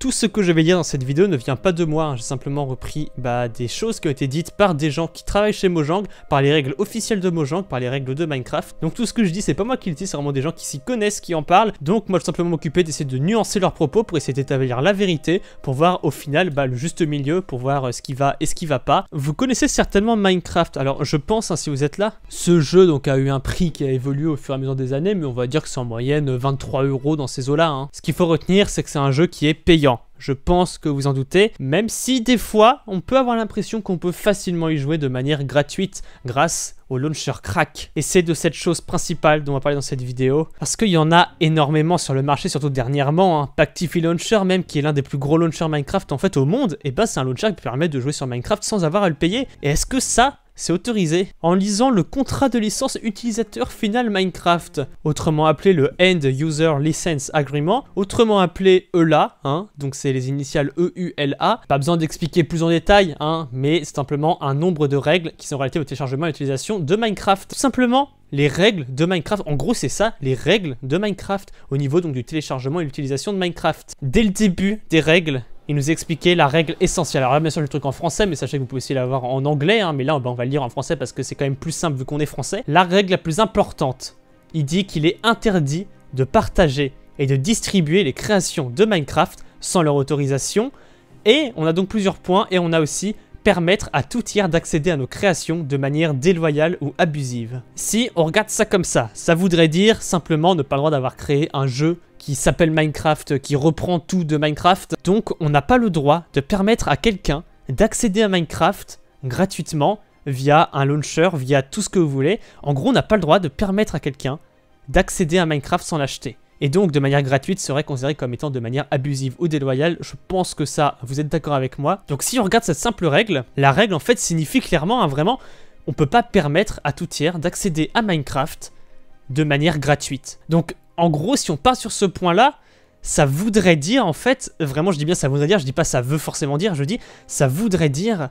Tout ce que je vais dire dans cette vidéo ne vient pas de moi, hein. j'ai simplement repris bah, des choses qui ont été dites par des gens qui travaillent chez Mojang, par les règles officielles de Mojang, par les règles de Minecraft. Donc tout ce que je dis, c'est pas moi qui le dis, c'est vraiment des gens qui s'y connaissent, qui en parlent. Donc moi, je vais simplement m'occuper d'essayer de nuancer leurs propos pour essayer d'établir la vérité, pour voir au final bah, le juste milieu, pour voir euh, ce qui va et ce qui va pas. Vous connaissez certainement Minecraft, alors je pense, hein, si vous êtes là, ce jeu donc a eu un prix qui a évolué au fur et à mesure des années, mais on va dire que c'est en moyenne 23 euh, euros dans ces eaux-là. Hein. Ce qu'il faut retenir, c'est que c'est un jeu qui est payant. Je pense que vous en doutez, même si des fois on peut avoir l'impression qu'on peut facilement y jouer de manière gratuite grâce au launcher crack. Et c'est de cette chose principale dont on va parler dans cette vidéo, parce qu'il y en a énormément sur le marché, surtout dernièrement. Hein. Pactify Launcher, même qui est l'un des plus gros launchers Minecraft en fait au monde, et eh ben, c'est un launcher qui permet de jouer sur Minecraft sans avoir à le payer. Et est-ce que ça, c'est autorisé, en lisant le contrat de licence utilisateur final Minecraft, autrement appelé le End User License Agreement, autrement appelé ELA, hein, donc c'est les initiales EULA. Pas besoin d'expliquer plus en détail, hein, mais c'est simplement un nombre de règles qui sont relatives au téléchargement et utilisation l'utilisation de Minecraft. Tout simplement, les règles de Minecraft. En gros, c'est ça, les règles de Minecraft au niveau donc du téléchargement et l'utilisation de Minecraft. Dès le début des règles, il nous expliquait la règle essentielle. Alors là, bien sûr, le truc en français, mais sachez que vous pouvez aussi l'avoir en anglais, hein, mais là, ben, on va le lire en français parce que c'est quand même plus simple vu qu'on est français. La règle la plus importante, il dit qu'il est interdit de partager et de distribuer les créations de Minecraft sans leur autorisation. Et on a donc plusieurs points, et on a aussi permettre à tout tiers d'accéder à nos créations de manière déloyale ou abusive. Si on regarde ça comme ça, ça voudrait dire simplement ne pas le droit d'avoir créé un jeu qui s'appelle Minecraft, qui reprend tout de Minecraft. Donc on n'a pas le droit de permettre à quelqu'un d'accéder à Minecraft gratuitement via un launcher, via tout ce que vous voulez. En gros, on n'a pas le droit de permettre à quelqu'un d'accéder à Minecraft sans l'acheter. Et donc, de manière gratuite, serait considéré comme étant de manière abusive ou déloyale. Je pense que ça, vous êtes d'accord avec moi. Donc si on regarde cette simple règle, la règle en fait signifie clairement, hein, vraiment, on peut pas permettre à tout tiers d'accéder à Minecraft de manière gratuite. Donc en gros, si on part sur ce point-là, ça voudrait dire, en fait, vraiment, je dis bien ça voudrait dire, je dis pas ça veut forcément dire, je dis ça voudrait dire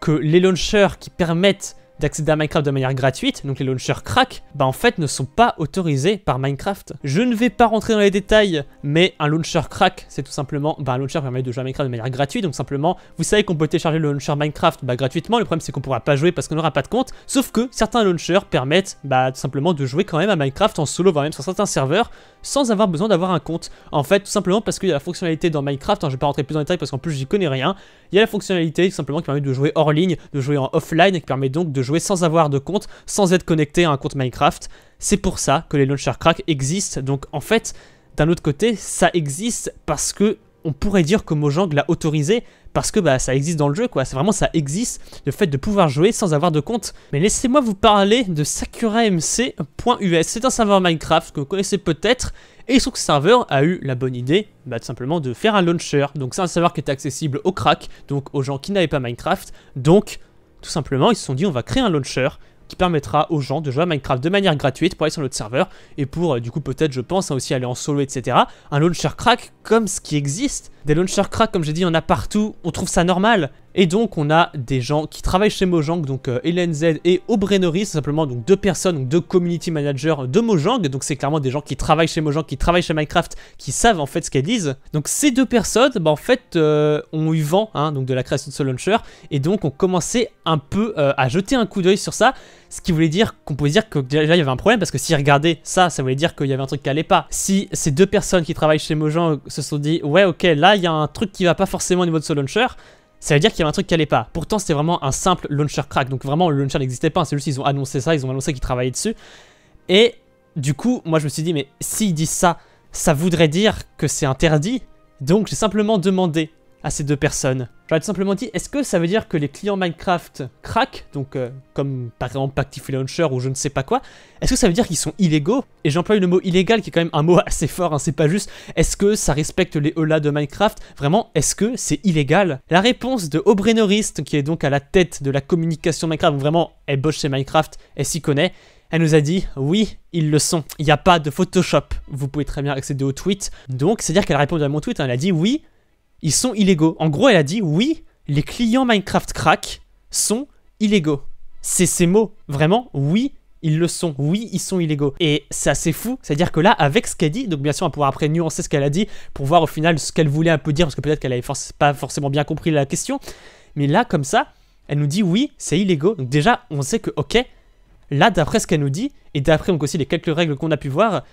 que les launchers qui permettent d'accéder à Minecraft de manière gratuite, donc les launchers crack, bah en fait ne sont pas autorisés par Minecraft. Je ne vais pas rentrer dans les détails, mais un launcher crack, c'est tout simplement, bah un launcher permet de jouer à Minecraft de manière gratuite, donc simplement, vous savez qu'on peut télécharger le launcher Minecraft bah, gratuitement, le problème c'est qu'on pourra pas jouer parce qu'on n'aura pas de compte, sauf que certains launchers permettent bah tout simplement de jouer quand même à Minecraft en solo, voire même sur certains serveurs, sans avoir besoin d'avoir un compte. En fait, tout simplement parce qu'il y a la fonctionnalité dans Minecraft, hein, je vais pas rentrer plus dans les détails parce qu'en plus j'y connais rien, il y a la fonctionnalité tout simplement qui permet de jouer hors ligne, de jouer en offline, et qui permet donc de jouer sans avoir de compte, sans être connecté à un compte Minecraft. C'est pour ça que les launchers crack existent. Donc en fait, d'un autre côté, ça existe parce que on pourrait dire que Mojang l'a autorisé parce que bah, ça existe dans le jeu quoi, c'est vraiment ça existe, le fait de pouvoir jouer sans avoir de compte. Mais laissez-moi vous parler de SakuraMC.us, c'est un serveur Minecraft que vous connaissez peut-être, et il que ce serveur a eu la bonne idée bah, tout simplement de faire un launcher. Donc c'est un serveur qui est accessible aux cracks, donc aux gens qui n'avaient pas Minecraft, donc tout simplement, ils se sont dit on va créer un launcher qui permettra aux gens de jouer à Minecraft de manière gratuite pour aller sur notre serveur et pour euh, du coup peut-être je pense hein, aussi aller en solo etc. Un launcher crack comme ce qui existe. Des launchers crack comme j'ai dit il y en a partout, on trouve ça normal. Et donc on a des gens qui travaillent chez Mojang, donc euh, Z et Aubrey Norris, simplement donc deux personnes, donc deux community managers de Mojang, donc c'est clairement des gens qui travaillent chez Mojang, qui travaillent chez Minecraft, qui savent en fait ce qu'elles disent. Donc ces deux personnes, bah, en fait, euh, ont eu vent hein, donc de la création de ce launcher, et donc ont commencé un peu euh, à jeter un coup d'œil sur ça, ce qui voulait dire qu'on pouvait dire que déjà il y avait un problème, parce que si regardaient ça, ça voulait dire qu'il y avait un truc qui allait pas. Si ces deux personnes qui travaillent chez Mojang se sont dit, ouais ok, là il y a un truc qui va pas forcément au niveau de ce launcher, ça veut dire qu'il y avait un truc qui allait pas. Pourtant, c'était vraiment un simple launcher crack. Donc vraiment, le launcher n'existait pas. C'est juste qu'ils ont annoncé ça, ils ont annoncé qu'ils travaillaient dessus. Et du coup, moi, je me suis dit, mais s'ils disent ça, ça voudrait dire que c'est interdit. Donc j'ai simplement demandé à ces deux personnes J'aurais tout simplement dit, est-ce que ça veut dire que les clients Minecraft craquent, donc euh, comme par exemple Pactif Launcher ou je ne sais pas quoi, est-ce que ça veut dire qu'ils sont illégaux Et j'emploie le mot illégal qui est quand même un mot assez fort, hein, c'est pas juste, est-ce que ça respecte les ELA de Minecraft Vraiment, est-ce que c'est illégal La réponse de Norris, qui est donc à la tête de la communication Minecraft, vraiment, elle bosse chez Minecraft, elle s'y connaît, elle nous a dit, oui, ils le sont, il n'y a pas de Photoshop, vous pouvez très bien accéder au tweet, donc c'est-à-dire qu'elle a répondu à mon tweet, hein, elle a dit, oui, ils sont illégaux. En gros, elle a dit oui, les clients Minecraft crack sont illégaux. C'est ces mots, vraiment, oui, ils le sont. Oui, ils sont illégaux. Et c'est assez fou. C'est-à-dire que là, avec ce qu'elle dit, donc bien sûr, on va pouvoir après nuancer ce qu'elle a dit pour voir au final ce qu'elle voulait un peu dire, parce que peut-être qu'elle avait pas forcément bien compris la question. Mais là, comme ça, elle nous dit oui, c'est illégaux. Donc déjà, on sait que, ok, là, d'après ce qu'elle nous dit, et d'après donc aussi les quelques règles qu'on a pu voir,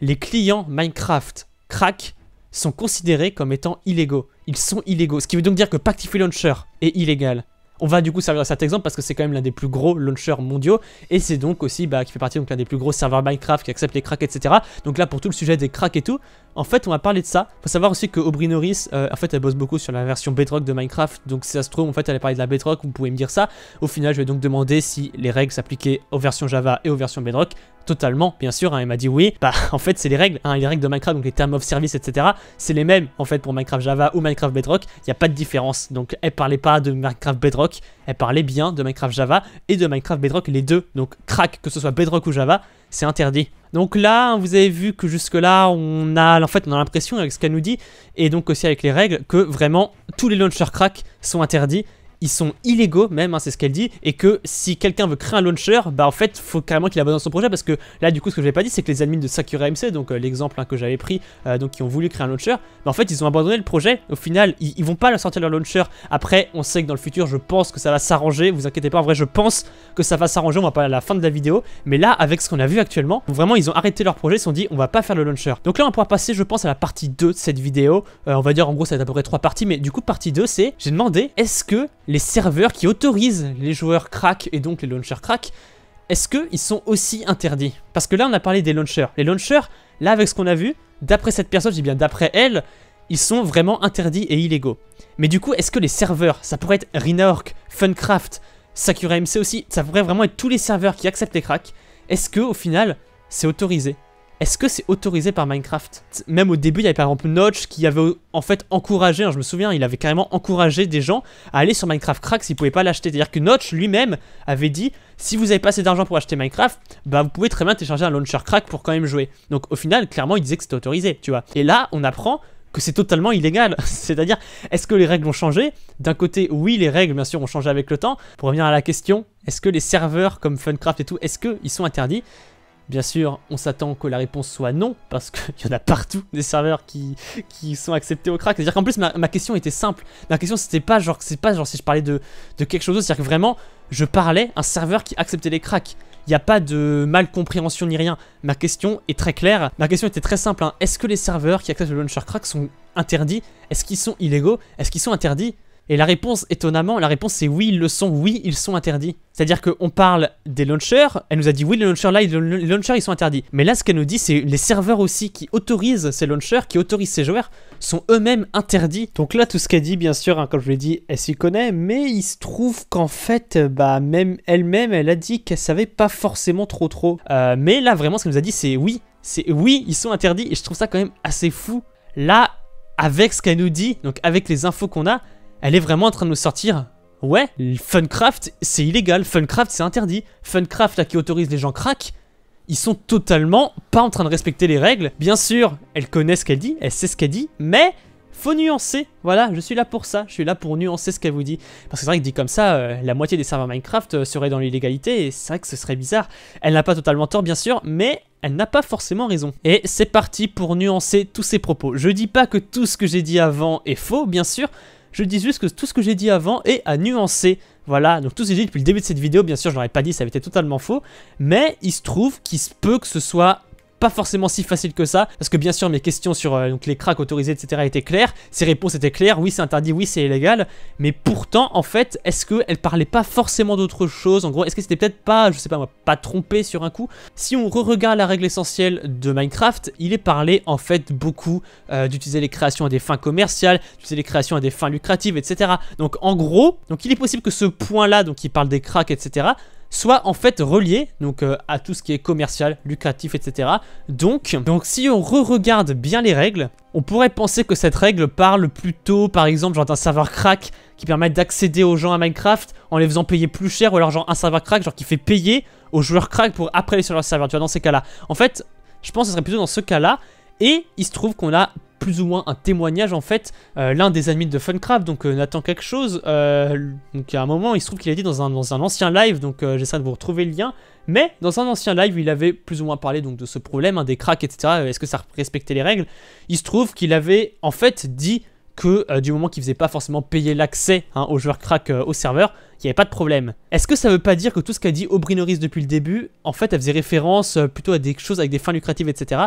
les clients Minecraft crack sont considérés comme étant illégaux ils sont illégaux. Ce qui veut donc dire que Pactify Launcher est illégal. On va du coup servir à cet exemple parce que c'est quand même l'un des plus gros launchers mondiaux et c'est donc aussi bah, qui fait partie donc l'un des plus gros serveurs Minecraft qui accepte les cracks etc. Donc là pour tout le sujet des cracks et tout, en fait on va parler de ça. Faut savoir aussi que Aubry Norris, euh, en fait elle bosse beaucoup sur la version Bedrock de Minecraft donc si ça se trouve en fait elle a parlé de la Bedrock, vous pouvez me dire ça. Au final je vais donc demander si les règles s'appliquaient aux versions Java et aux versions Bedrock totalement, bien sûr. Hein, elle m'a dit oui. Bah, en fait, c'est les règles. Hein, les règles de Minecraft, donc les terms of service, etc. C'est les mêmes, en fait, pour Minecraft Java ou Minecraft Bedrock. Il n'y a pas de différence. Donc, elle parlait pas de Minecraft Bedrock. Elle parlait bien de Minecraft Java et de Minecraft Bedrock, les deux. Donc, crack, que ce soit Bedrock ou Java, c'est interdit. Donc là, hein, vous avez vu que jusque-là, on a en fait on a l'impression avec ce qu'elle nous dit, et donc aussi avec les règles, que vraiment tous les launchers crack sont interdits, ils sont illégaux même, hein, c'est ce qu'elle dit, et que si quelqu'un veut créer un launcher, bah en fait, faut carrément qu'il abandonne son projet, parce que là, du coup, ce que je n'avais pas dit, c'est que les admins de Sakura MC, donc euh, l'exemple hein, que j'avais pris, euh, donc qui ont voulu créer un launcher, bah en fait, ils ont abandonné le projet. Au final, ils, vont pas sortir leur launcher. Après, on sait que dans le futur, je pense que ça va s'arranger. Vous inquiétez pas, en vrai, je pense que ça va s'arranger. On va pas à la fin de la vidéo, mais là, avec ce qu'on a vu actuellement, vraiment, ils ont arrêté leur projet, ils se sont dit, on va pas faire le launcher. Donc là, on pourra passer, je pense, à la partie 2 de cette vidéo. Euh, on va dire, en gros, ça va être à peu près trois parties, mais du coup, partie 2, c'est, j'ai demandé, est-ce que les serveurs qui autorisent les joueurs crack et donc les launchers crack, est-ce qu'ils sont aussi interdits Parce que là, on a parlé des launchers. Les launchers, là, avec ce qu'on a vu, d'après cette personne, je eh dis bien d'après elle, ils sont vraiment interdits et illégaux. Mais du coup, est-ce que les serveurs, ça pourrait être Rinork, Funcraft, Sakura MC aussi, ça pourrait vraiment être tous les serveurs qui acceptent les cracks, est-ce que au final, c'est autorisé est-ce que c'est autorisé par Minecraft Même au début, il y avait par exemple Notch qui avait en fait encouragé, hein, je me souviens, il avait carrément encouragé des gens à aller sur Minecraft Crack s'ils pouvaient pas l'acheter. C'est-à-dire que Notch lui-même avait dit si vous avez pas assez d'argent pour acheter Minecraft, bah vous pouvez très bien télécharger un launcher Crack pour quand même jouer. Donc au final, clairement, il disait que c'était autorisé, tu vois. Et là, on apprend que c'est totalement illégal. C'est-à-dire, est-ce que les règles ont changé D'un côté, oui, les règles, bien sûr, ont changé avec le temps. Pour revenir à la question, est-ce que les serveurs comme Funcraft et tout, est-ce qu'ils sont interdits Bien sûr, on s'attend que la réponse soit non, parce qu'il y en a partout des serveurs qui, qui sont acceptés au crack. C'est-à-dire qu'en plus, ma, question était simple. Ma question, c'était pas genre, c'est pas genre si je parlais de, de quelque chose C'est-à-dire que vraiment, je parlais un serveur qui acceptait les cracks. Il n'y a pas de mal compréhension ni rien. Ma question est très claire. Ma question était très simple. Hein. Est-ce que les serveurs qui acceptent le launcher crack sont interdits Est-ce qu'ils sont illégaux Est-ce qu'ils sont interdits et la réponse, étonnamment, la réponse c'est oui, ils le sont, oui, ils sont interdits. C'est-à-dire qu'on parle des launchers, elle nous a dit oui, les launchers là, les launchers ils sont interdits. Mais là, ce qu'elle nous dit, c'est les serveurs aussi qui autorisent ces launchers, qui autorisent ces joueurs, sont eux-mêmes interdits. Donc là, tout ce qu'elle dit, bien sûr, hein, comme je l'ai dit, elle s'y connaît, mais il se trouve qu'en fait, bah, même elle-même, elle a dit qu'elle savait pas forcément trop trop. Euh, mais là, vraiment, ce qu'elle nous a dit, c'est oui, c'est oui, ils sont interdits, et je trouve ça quand même assez fou. Là, avec ce qu'elle nous dit, donc avec les infos qu'on a, elle est vraiment en train de nous sortir Ouais, Funcraft, c'est illégal, Funcraft, c'est interdit. Funcraft, là, qui autorise les gens crack, ils sont totalement pas en train de respecter les règles. Bien sûr, elle connaît ce qu'elle dit, elle sait ce qu'elle dit, mais faut nuancer. Voilà, je suis là pour ça, je suis là pour nuancer ce qu'elle vous dit. Parce que c'est vrai que dit comme ça, euh, la moitié des serveurs Minecraft euh, seraient dans l'illégalité, et c'est vrai que ce serait bizarre. Elle n'a pas totalement tort, bien sûr, mais elle n'a pas forcément raison. Et c'est parti pour nuancer tous ces propos. Je dis pas que tout ce que j'ai dit avant est faux, bien sûr, je dis juste que tout ce que j'ai dit avant est à nuancer. Voilà, donc tout ce que j'ai dit depuis le début de cette vidéo, bien sûr, je n'aurais pas dit, ça avait été totalement faux. Mais il se trouve qu'il se peut que ce soit pas forcément si facile que ça, parce que bien sûr mes questions sur euh, donc les cracks autorisés, etc. étaient claires, ses réponses étaient claires, oui c'est interdit, oui c'est illégal, mais pourtant en fait, est-ce qu'elle parlait pas forcément d'autre chose En gros, est-ce que c'était peut-être pas, je sais pas moi, pas trompé sur un coup Si on re-regarde la règle essentielle de Minecraft, il est parlé en fait beaucoup euh, d'utiliser les créations à des fins commerciales, d'utiliser les créations à des fins lucratives, etc. Donc en gros, donc il est possible que ce point-là, donc il parle des cracks, etc., soit en fait relié donc euh, à tout ce qui est commercial, lucratif, etc. Donc, donc si on re-regarde bien les règles, on pourrait penser que cette règle parle plutôt par exemple d'un serveur crack qui permet d'accéder aux gens à Minecraft en les faisant payer plus cher ou alors genre un serveur crack genre qui fait payer aux joueurs crack pour après aller sur leur serveur, tu vois, dans ces cas-là. En fait, je pense que ce serait plutôt dans ce cas-là et il se trouve qu'on a plus ou moins un témoignage en fait, euh, l'un des amis de Funcraft, donc euh, Nathan quelque chose, euh, donc à un moment il se trouve qu'il a dit dans un, dans un ancien live, donc j'essaie de vous retrouver le lien, mais dans un ancien live il avait plus ou moins parlé donc de ce problème, hein, des cracks etc, est-ce que ça respectait les règles, il se trouve qu'il avait en fait dit que du moment qu'il faisait pas forcément payer l'accès hein, aux joueurs cracks au serveur, il n'y avait pas de problème. Est-ce que ça veut pas dire que tout ce qu'a dit Aubry Norris depuis le début, en fait, elle faisait référence plutôt à des choses avec des fins lucratives, etc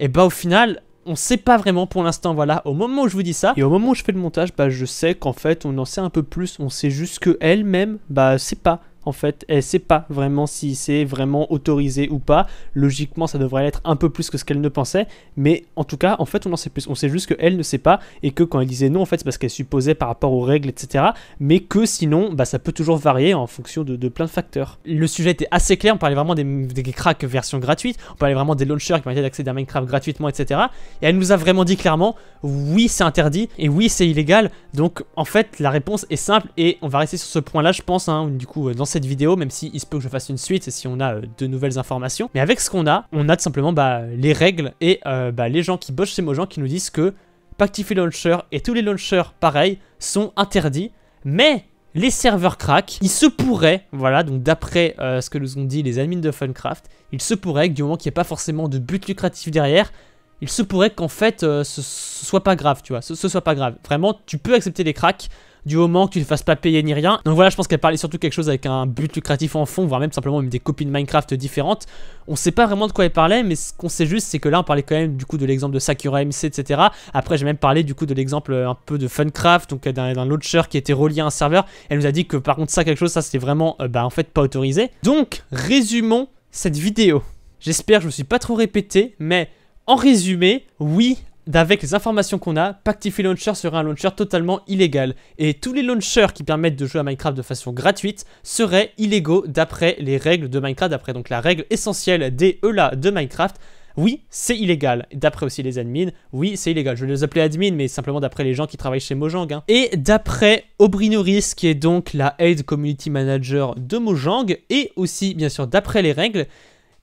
et bah au final, on sait pas vraiment pour l'instant, voilà, au moment où je vous dis ça. Et au moment où je fais le montage, bah je sais qu'en fait, on en sait un peu plus, on sait juste que elle-même, bah c'est pas en fait. Elle sait pas vraiment si c'est vraiment autorisé ou pas. Logiquement, ça devrait être un peu plus que ce qu'elle ne pensait. Mais en tout cas, en fait, on en sait plus. On sait juste qu'elle ne sait pas et que quand elle disait non, en fait, c'est parce qu'elle supposait par rapport aux règles, etc. Mais que sinon, bah, ça peut toujours varier en fonction de, plein de facteurs. Le sujet était assez clair. On parlait vraiment des, des cracks version gratuite. On parlait vraiment des launchers qui permettaient d'accéder à Minecraft gratuitement, etc. Et elle nous a vraiment dit clairement oui, c'est interdit et oui, c'est illégal. Donc, en fait, la réponse est simple et on va rester sur ce point-là, je pense, hein, du coup, euh, dans cette vidéo, même si il se peut que je fasse une suite si on a euh, de nouvelles informations. Mais avec ce qu'on a, on a tout simplement bah, les règles et euh, bah, les gens qui bossent chez gens qui nous disent que Pactify Launcher et tous les launchers pareils sont interdits. Mais les serveurs crack, il se pourrait, voilà, donc d'après euh, ce que nous ont dit les admins de Funcraft, il se pourrait que du moment qu'il n'y ait pas forcément de but lucratif derrière, il se pourrait qu'en fait ce, soit pas grave, tu vois, ce soit pas grave. Vraiment, tu peux accepter les cracks, du moment que tu ne fasses pas payer ni rien. Donc voilà, je pense qu'elle parlait surtout quelque chose avec un but lucratif en fond, voire même simplement même des copies de Minecraft différentes. On sait pas vraiment de quoi elle parlait, mais ce qu'on sait juste, c'est que là, on parlait quand même du coup de l'exemple de Sakura MC, etc. Après, j'ai même parlé du coup de l'exemple euh, un peu de Funcraft, donc euh, d'un launcher qui était relié à un serveur. Elle nous a dit que par contre, ça, quelque chose, ça, c'était vraiment, euh, bah, en fait, pas autorisé. Donc, résumons cette vidéo. J'espère que je me suis pas trop répété, mais en résumé, oui, d'avec les informations qu'on a, Pactify Launcher serait un launcher totalement illégal, et tous les launchers qui permettent de jouer à Minecraft de façon gratuite seraient illégaux d'après les règles de Minecraft, d'après donc la règle essentielle des ELA de Minecraft, oui, c'est illégal. D'après aussi les admins, oui, c'est illégal. Je vais les appeler admins, mais simplement d'après les gens qui travaillent chez Mojang. Hein. Et d'après Aubry Norris, qui est donc la Aid Community Manager de Mojang, et aussi, bien sûr, d'après les règles,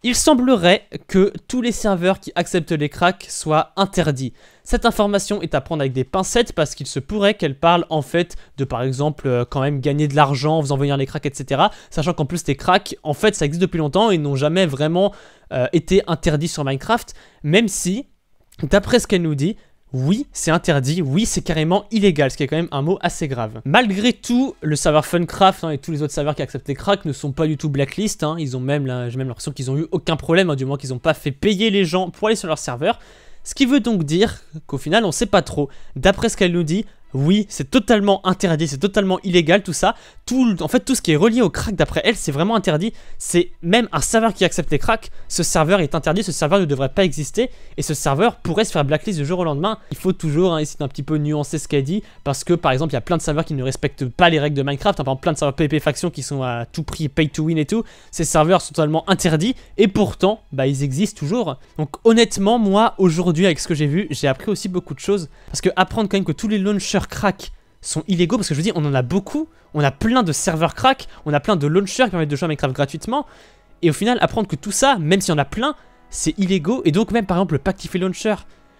il semblerait que tous les serveurs qui acceptent les cracks soient interdits. Cette information est à prendre avec des pincettes parce qu'il se pourrait qu'elle parle en fait de par exemple euh, quand même gagner de l'argent en faisant venir les cracks etc. Sachant qu'en plus les cracks en fait ça existe depuis longtemps et n'ont jamais vraiment euh, été interdits sur Minecraft même si D'après ce qu'elle nous dit, oui, c'est interdit, oui, c'est carrément illégal, ce qui est quand même un mot assez grave. Malgré tout, le serveur Funcraft hein, et tous les autres serveurs qui acceptent crack ne sont pas du tout blacklist, hein. ils ont même, j'ai même l'impression qu'ils ont eu aucun problème, hein, du moins qu'ils n'ont pas fait payer les gens pour aller sur leur serveur. Ce qui veut donc dire qu'au final, on ne sait pas trop. D'après ce qu'elle nous dit, oui, c'est totalement interdit, c'est totalement illégal tout ça. Tout, en fait, tout ce qui est relié au crack d'après elle, c'est vraiment interdit. C'est même un serveur qui accepte les cracks. Ce serveur est interdit, ce serveur ne devrait pas exister. Et ce serveur pourrait se faire blacklist du jour au lendemain. Il faut toujours hein, essayer d'un petit peu nuancer ce qu'elle dit. Parce que par exemple, il y a plein de serveurs qui ne respectent pas les règles de Minecraft. Enfin plein de serveurs PvP Faction qui sont à tout prix pay to win et tout. Ces serveurs sont totalement interdits. Et pourtant, bah, ils existent toujours. Donc honnêtement, moi, aujourd'hui, avec ce que j'ai vu, j'ai appris aussi beaucoup de choses. Parce que apprendre quand même que tous les launchers crack sont illégaux parce que je vous dis, on en a beaucoup, on a plein de serveurs crack, on a plein de launchers qui permettent de jouer à Minecraft gratuitement, et au final, apprendre que tout ça, même s'il y en a plein, c'est illégaux, et donc même par exemple le Pactify Launcher,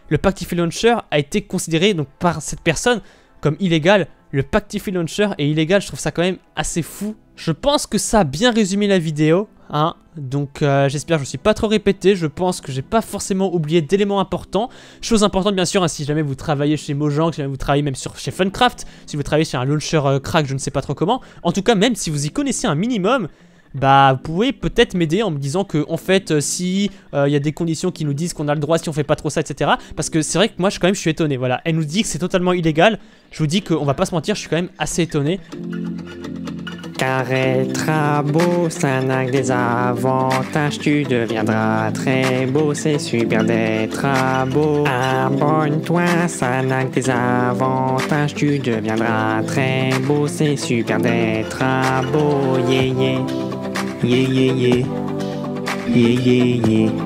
le Pactify Launcher a été considéré donc par cette personne comme illégal, le Pactify Launcher est illégal, je trouve ça quand même assez fou. Je pense que ça a bien résumé la vidéo, Hein. Donc euh, j'espère je ne suis pas trop répété, je pense que j'ai pas forcément oublié d'éléments importants. Chose importante bien sûr, hein, si jamais vous travaillez chez Mojang, si jamais vous travaillez même sur, chez Funcraft, si vous travaillez chez un launcher euh, crack, je ne sais pas trop comment. En tout cas, même si vous y connaissez un minimum, bah vous pouvez peut-être m'aider en me disant que en fait euh, si il y a des conditions qui nous disent qu'on a le droit si on fait pas trop ça etc parce que c'est vrai que moi je suis quand même je suis étonné voilà elle nous dit que c'est totalement illégal je vous dis qu'on va pas se mentir je suis quand même assez étonné car être beau, ça n'a que des avantages. Tu deviendras très beau, c'est super d'être beau. Abonne-toi, ça n'a que des avantages. Tu deviendras très beau, c'est super d'être beau. Yeah, yeah. Yeah, yeah, yeah. Yeah, yeah, yeah.